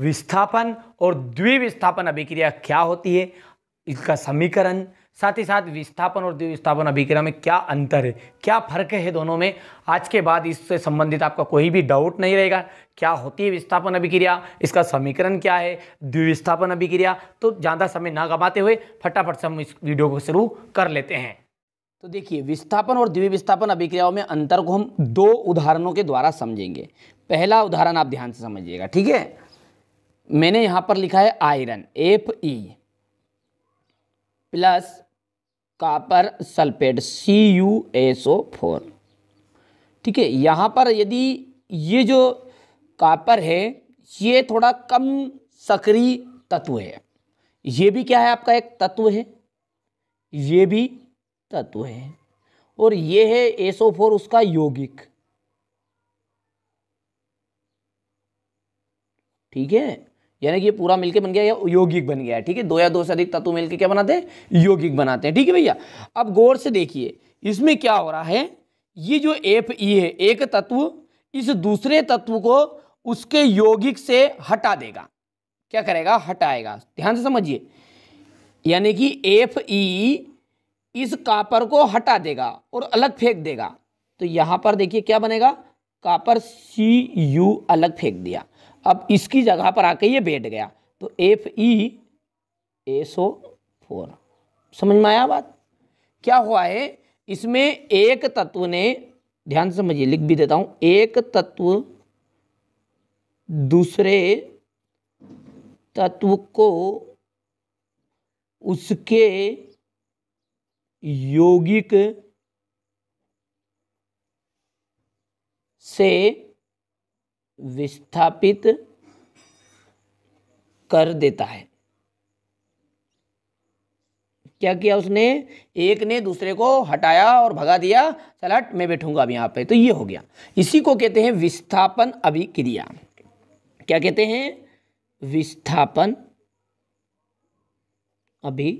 विस्थापन और द्विविस्थापन अभिक्रिया क्या होती है इसका समीकरण साथ ही साथ विस्थापन और द्विविस्थापन अभिक्रिया में क्या अंतर है क्या फर्क है दोनों में आज के बाद इससे संबंधित आपका कोई भी डाउट नहीं रहेगा क्या होती है विस्थापन अभिक्रिया इसका समीकरण क्या है द्विविस्थापन अभिक्रिया तो ज़्यादा समय ना गंवाते हुए फटाफट से हम इस वीडियो को शुरू कर लेते हैं तो देखिए विस्थापन और द्विविस्थापन अभिक्रियाओं में अंतर को हम दो उदाहरणों के द्वारा समझेंगे पहला उदाहरण आप ध्यान से समझिएगा ठीक है मैंने यहां पर लिखा है iron F E plus copper sulphate C U S O four ठीक है यहाँ पर यदि ये जो कापर है ये थोड़ा कम सक्रिय तत्व है ये भी क्या है आपका एक तत्व है ये भी तत्व है और ये है एसओ फोर उसका यौगिक ठीक है यानी कि ये पूरा मिलके बन गया या यौगिक बन गया है ठीक है दो या दो से अधिक तत्व मिलके क्या बनाते हैं यौगिक बनाते हैं ठीक है भैया अब गौर से देखिए इसमें क्या हो रहा है ये जो एफ ई है एक तत्व इस दूसरे तत्व को उसके यौगिक से हटा देगा क्या करेगा हटाएगा ध्यान से समझिए यानी कि एफ ई इस कापर को हटा देगा और अलग फेंक देगा तो यहां पर देखिए क्या बनेगा कापर सी यू अलग फेंक दिया अब इसकी जगह पर आके ये बैठ गया तो F E S O four समझ में आया बात क्या हुआ है इसमें एक तत्व ने ध्यान समझिए लिख भी देता हूँ एक तत्व दूसरे तत्व को उसके यौगिक से विस्थापित कर देता है क्या किया उसने एक ने दूसरे को हटाया और भगा दिया चला मैं बैठूंगा अब यहां पे तो ये हो गया इसी को कहते हैं विस्थापन अभिक्रिया क्या कहते हैं विस्थापन अभी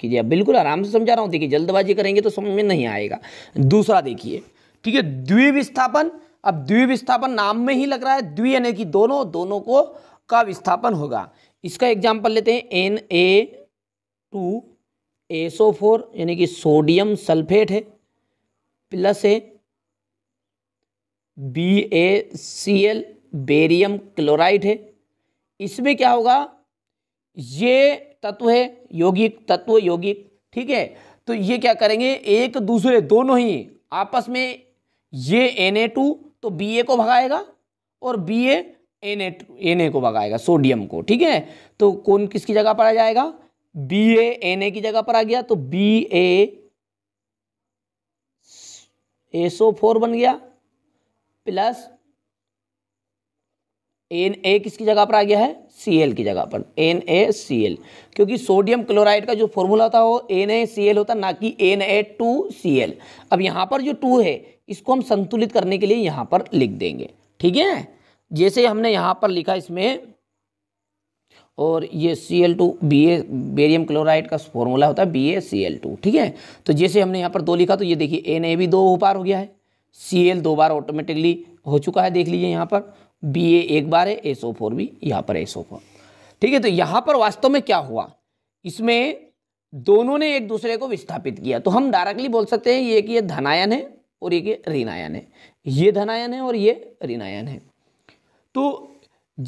क्रिया बिल्कुल आराम से समझा रहा हूं देखिए जल्दबाजी करेंगे तो समझ में नहीं आएगा दूसरा देखिए ठीक है द्विविस्थापन अब विस्थापन नाम में ही लग रहा है द्वि यानी कि दोनों दोनों को का विस्थापन होगा इसका एग्जाम्पल लेते हैं N A two S O four यानी कि सोडियम सल्फेट है प्लस है B A C L barium chloride है इसमें क्या होगा ये तत्व है यौगिक तत्व यौगिक ठीक है तो ये क्या करेंगे एक दूसरे दोनों ही आपस में ये एन ए टू तो बी ए को भगाएगा और B A N A N A को भगाएगा सोडियम को ठीक है तो कौन किसकी जगह पर आ जाएगा बी ए एन ए की जगह पर आ गया तो बी ए एसओ फोर बन गया प्लस एन ए किसकी जगह पर आ गया है सी एल की जगह पर एन ए सी एल क्योंकि सोडियम क्लोराइड का जो फॉर्मूला था वो एन ए सी एल होता ना कि N A two C L अब यहाँ पर जो टू है इसको हम संतुलित करने के लिए यहाँ पर लिख देंगे ठीक है जैसे हमने यहाँ पर लिखा इसमें और ये C L two B A barium chloride का फॉर्मूला होता है B A C L two ठीक है तो जैसे हमने यहाँ पर दो लिखा तो ये देखिए एन ए भी दो पार हो गया है सी एल दो बार ऑटोमेटिकली हो चुका है देख लीजिए यहाँ पर बी ए एक बार है एसओ फोर भी यहाँ पर एस ओ फोर ठीक है तो यहाँ पर वास्तव में क्या हुआ इसमें दोनों ने एक दूसरे को विस्थापित किया तो हम डायरेक्टली बोल सकते हैं ये कि ये धनायन है और ये ऋणायन है ये धनायन है और ये ऋणायन है तो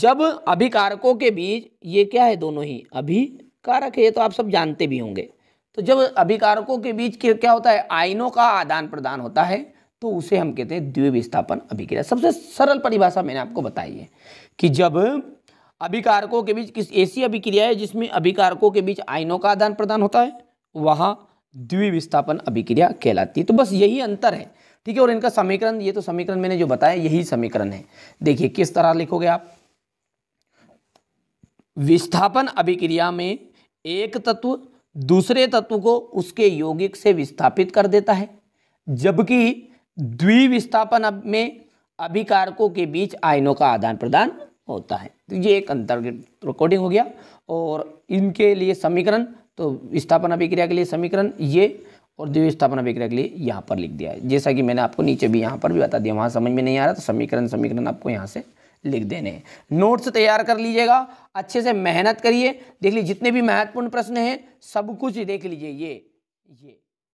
जब अभिकारकों के बीच ये क्या है दोनों ही अभिकारक है ये तो आप सब जानते भी होंगे तो जब अभिकारकों के बीच क्या होता है आयनों का आदान प्रदान होता है तो उसे हम कहते हैं द्वि विस्थापन अभिक्रिया सबसे सरल परिभाषा मैंने आपको बताई है कि जब अभिकारकों के बीच किस ऐसी अभिक्रिया है जिसमें अभिकारकों के बीच आयनों का आदान प्रदान होता है वहाँ द्विविस्थापन अभिक्रिया कहलाती है तो बस यही अंतर है ठीक है और इनका समीकरण ये तो समीकरण मैंने जो बताया यही समीकरण है देखिए किस तरह लिखोगे आप विस्थापन अभिक्रिया में एक तत्व दूसरे तत्व को उसके यौगिक से विस्थापित कर देता है जबकि द्विविस्थापन में अभिकारकों के बीच आयनों का आदान प्रदान होता है तो ये एक अंतर्गत रिकॉर्डिंग हो गया और इनके लिए समीकरण तो विस्थापन अभिक्रिया के लिए समीकरण ये और द्विविस्थापन अभिक्रिया के लिए यहाँ पर लिख दिया है जैसा कि मैंने आपको नीचे भी यहाँ पर भी बता दिया वहाँ समझ में नहीं आ रहा तो समीकरण समीकरण आपको यहाँ से लिख देने हैं नोट्स तैयार कर लीजिएगा अच्छे से मेहनत करिए देख लीजिए जितने भी महत्वपूर्ण प्रश्न हैं सब कुछ देख लीजिए ये ये